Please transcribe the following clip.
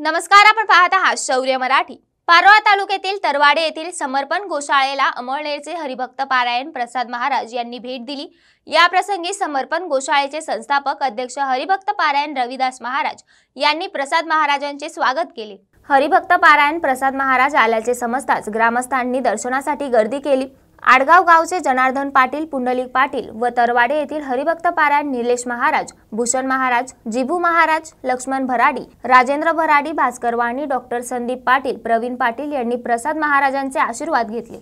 नमस्कार आपण पाहत आहात शौर्य मराठी पारोळा तालुक्यातील तरवाडे येथील समर्पण गोशाळेला अमळनेरचे हरिभक्त पारायण प्रसाद महाराज यांनी भेट दिली या प्रसंगी समर्पण गोशाळेचे संस्थापक अध्यक्ष हरिभक्त पारायण रविदास महाराज यांनी प्रसाद महाराजांचे स्वागत केले हरिभक्त पारायण प्रसाद महाराज आल्याचे समजताच ग्रामस्थांनी दर्शनासाठी गर्दी केली आडगाव गावचे जनार्दन पाटील पुंडलिक पाटील व तरवाडे येथील हरिभक्त पारायण निलेश महाराज भूषण महाराज जिभू महाराज लक्ष्मण भराडी राजेंद्र भराडी भास्कर वाणी डॉक्टर संदीप पाटील प्रवीण पाटील यांनी प्रसाद महाराजांचे आशीर्वाद घेतले